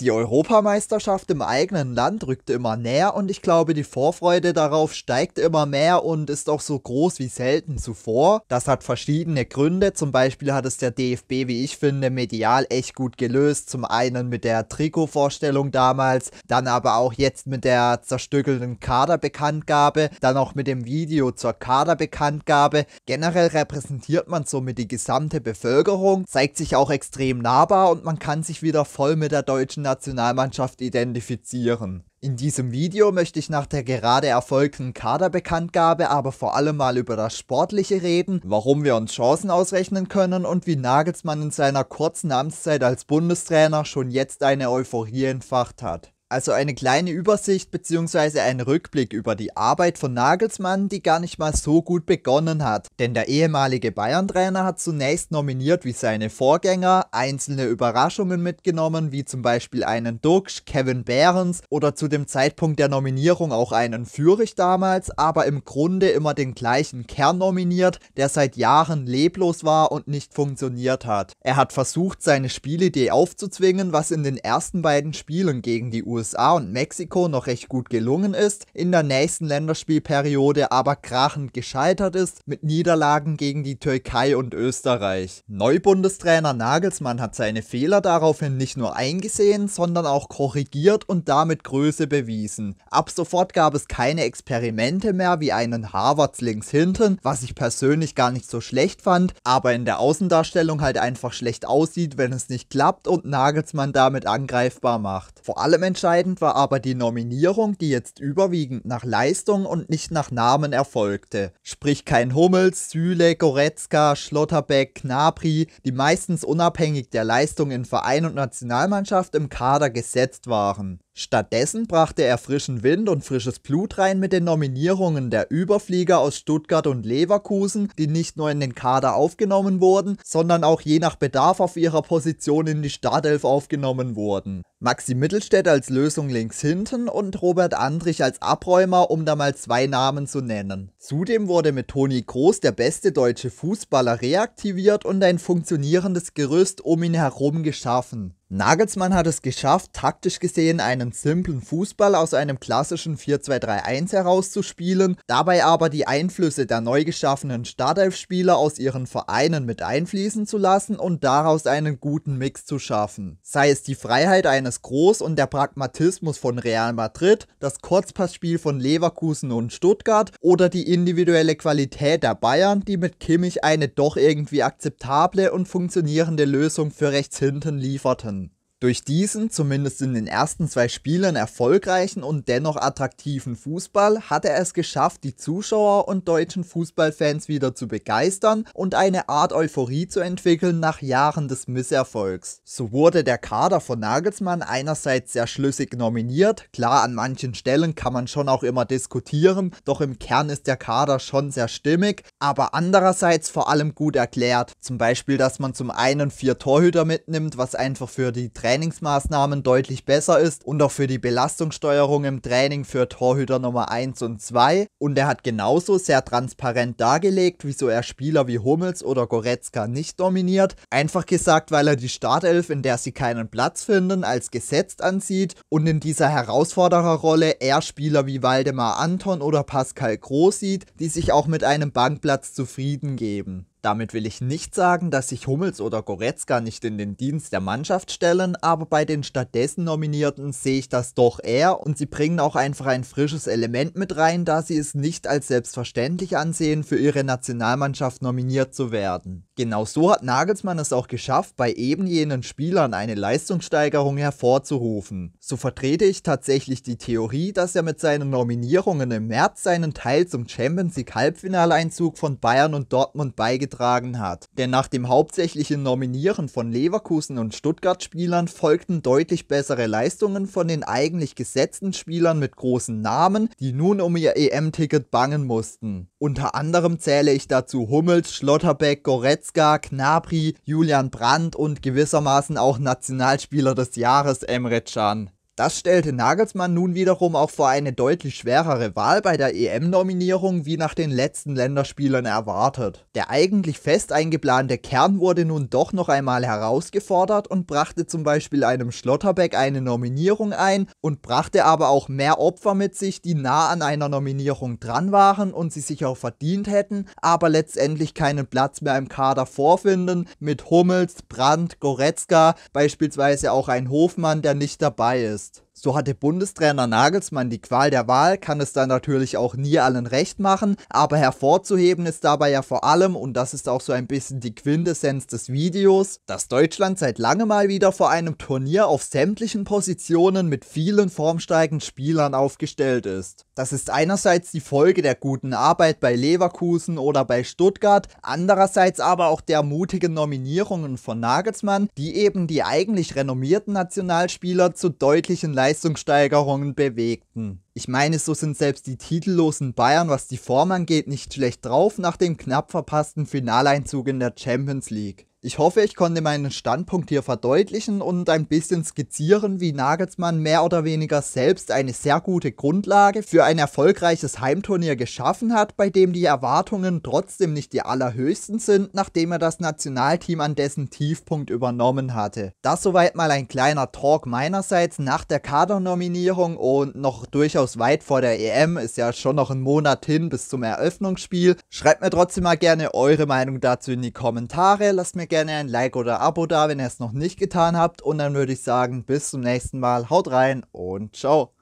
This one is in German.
Die Europameisterschaft im eigenen Land rückte immer näher und ich glaube, die Vorfreude darauf steigt immer mehr und ist auch so groß wie selten zuvor. Das hat verschiedene Gründe, zum Beispiel hat es der DFB, wie ich finde, medial echt gut gelöst. Zum einen mit der Trikotvorstellung damals, dann aber auch jetzt mit der zerstückelten Kaderbekanntgabe, dann auch mit dem Video zur Kaderbekanntgabe. Generell repräsentiert man somit die gesamte Bevölkerung, zeigt sich auch extrem nahbar und man kann sich wieder voll mit der deutschen Nationalmannschaft identifizieren. In diesem Video möchte ich nach der gerade erfolgten Kaderbekanntgabe aber vor allem mal über das Sportliche reden, warum wir uns Chancen ausrechnen können und wie Nagelsmann in seiner kurzen Amtszeit als Bundestrainer schon jetzt eine Euphorie entfacht hat. Also eine kleine Übersicht bzw. ein Rückblick über die Arbeit von Nagelsmann, die gar nicht mal so gut begonnen hat. Denn der ehemalige Bayern-Trainer hat zunächst nominiert wie seine Vorgänger, einzelne Überraschungen mitgenommen, wie zum Beispiel einen Duxch, Kevin Behrens oder zu dem Zeitpunkt der Nominierung auch einen Fürich damals, aber im Grunde immer den gleichen Kern nominiert, der seit Jahren leblos war und nicht funktioniert hat. Er hat versucht, seine Spielidee aufzuzwingen, was in den ersten beiden Spielen gegen die USA USA und Mexiko noch recht gut gelungen ist, in der nächsten Länderspielperiode aber krachend gescheitert ist mit Niederlagen gegen die Türkei und Österreich. Neubundestrainer Nagelsmann hat seine Fehler daraufhin nicht nur eingesehen, sondern auch korrigiert und damit Größe bewiesen. Ab sofort gab es keine Experimente mehr wie einen Harvards links hinten, was ich persönlich gar nicht so schlecht fand, aber in der Außendarstellung halt einfach schlecht aussieht, wenn es nicht klappt und Nagelsmann damit angreifbar macht. Vor allem entstand Entscheidend war aber die Nominierung, die jetzt überwiegend nach Leistung und nicht nach Namen erfolgte. Sprich kein Hummels, Süle, Goretzka, Schlotterbeck, Knabri, die meistens unabhängig der Leistung in Verein und Nationalmannschaft im Kader gesetzt waren. Stattdessen brachte er frischen Wind und frisches Blut rein mit den Nominierungen der Überflieger aus Stuttgart und Leverkusen, die nicht nur in den Kader aufgenommen wurden, sondern auch je nach Bedarf auf ihrer Position in die Startelf aufgenommen wurden. Maxi Mittelstädt als Lösung links hinten und Robert Andrich als Abräumer, um da mal zwei Namen zu nennen. Zudem wurde mit Toni Groß der beste deutsche Fußballer reaktiviert und ein funktionierendes Gerüst um ihn herum geschaffen. Nagelsmann hat es geschafft, taktisch gesehen einen simplen Fußball aus einem klassischen 4-2-3-1 herauszuspielen, dabei aber die Einflüsse der neu geschaffenen Startelf-Spieler aus ihren Vereinen mit einfließen zu lassen und daraus einen guten Mix zu schaffen. Sei es die Freiheit eines Groß und der Pragmatismus von Real Madrid, das Kurzpassspiel von Leverkusen und Stuttgart oder die individuelle Qualität der Bayern, die mit Kimmich eine doch irgendwie akzeptable und funktionierende Lösung für rechts hinten lieferten. Durch diesen, zumindest in den ersten zwei Spielen, erfolgreichen und dennoch attraktiven Fußball hat er es geschafft, die Zuschauer und deutschen Fußballfans wieder zu begeistern und eine Art Euphorie zu entwickeln nach Jahren des Misserfolgs. So wurde der Kader von Nagelsmann einerseits sehr schlüssig nominiert, klar an manchen Stellen kann man schon auch immer diskutieren, doch im Kern ist der Kader schon sehr stimmig, aber andererseits vor allem gut erklärt. Zum Beispiel, dass man zum einen vier Torhüter mitnimmt, was einfach für die Trainingsmaßnahmen deutlich besser ist und auch für die Belastungssteuerung im Training für Torhüter Nummer 1 und 2. Und er hat genauso sehr transparent dargelegt, wieso er Spieler wie Hummels oder Goretzka nicht dominiert. Einfach gesagt, weil er die Startelf, in der sie keinen Platz finden, als gesetzt ansieht und in dieser Herausfordererrolle eher Spieler wie Waldemar Anton oder Pascal Groß sieht, die sich auch mit einem Bankplatz zufrieden geben. Damit will ich nicht sagen, dass sich Hummels oder Goretzka nicht in den Dienst der Mannschaft stellen, aber bei den stattdessen Nominierten sehe ich das doch eher und sie bringen auch einfach ein frisches Element mit rein, da sie es nicht als selbstverständlich ansehen, für ihre Nationalmannschaft nominiert zu werden. Genau so hat Nagelsmann es auch geschafft, bei eben jenen Spielern eine Leistungssteigerung hervorzurufen. So vertrete ich tatsächlich die Theorie, dass er mit seinen Nominierungen im März seinen Teil zum Champions League Halbfinaleinzug von Bayern und Dortmund beigetragen eingetragen hat, denn nach dem hauptsächlichen Nominieren von Leverkusen und Stuttgart-Spielern folgten deutlich bessere Leistungen von den eigentlich gesetzten Spielern mit großen Namen, die nun um ihr EM-Ticket bangen mussten. Unter anderem zähle ich dazu Hummels, Schlotterbeck, Goretzka, Knabri, Julian Brandt und gewissermaßen auch Nationalspieler des Jahres Emre Can. Das stellte Nagelsmann nun wiederum auch vor eine deutlich schwerere Wahl bei der EM-Nominierung wie nach den letzten Länderspielern erwartet. Der eigentlich fest eingeplante Kern wurde nun doch noch einmal herausgefordert und brachte zum Beispiel einem Schlotterbeck eine Nominierung ein und brachte aber auch mehr Opfer mit sich, die nah an einer Nominierung dran waren und sie sich auch verdient hätten, aber letztendlich keinen Platz mehr im Kader vorfinden, mit Hummels, Brandt, Goretzka, beispielsweise auch ein Hofmann, der nicht dabei ist. podcast So hatte Bundestrainer Nagelsmann die Qual der Wahl, kann es dann natürlich auch nie allen recht machen, aber hervorzuheben ist dabei ja vor allem, und das ist auch so ein bisschen die Quintessenz des Videos, dass Deutschland seit lange mal wieder vor einem Turnier auf sämtlichen Positionen mit vielen formsteigenden Spielern aufgestellt ist. Das ist einerseits die Folge der guten Arbeit bei Leverkusen oder bei Stuttgart, andererseits aber auch der mutigen Nominierungen von Nagelsmann, die eben die eigentlich renommierten Nationalspieler zu deutlichen Leistungen Leistungssteigerungen bewegten ich meine, so sind selbst die titellosen Bayern, was die Form angeht, nicht schlecht drauf nach dem knapp verpassten Finaleinzug in der Champions League. Ich hoffe, ich konnte meinen Standpunkt hier verdeutlichen und ein bisschen skizzieren, wie Nagelsmann mehr oder weniger selbst eine sehr gute Grundlage für ein erfolgreiches Heimturnier geschaffen hat, bei dem die Erwartungen trotzdem nicht die allerhöchsten sind, nachdem er das Nationalteam an dessen Tiefpunkt übernommen hatte. Das soweit mal ein kleiner Talk meinerseits nach der Kadernominierung und noch durchaus durchaus weit vor der EM, ist ja schon noch ein Monat hin bis zum Eröffnungsspiel. Schreibt mir trotzdem mal gerne eure Meinung dazu in die Kommentare. Lasst mir gerne ein Like oder Abo da, wenn ihr es noch nicht getan habt. Und dann würde ich sagen, bis zum nächsten Mal. Haut rein und ciao.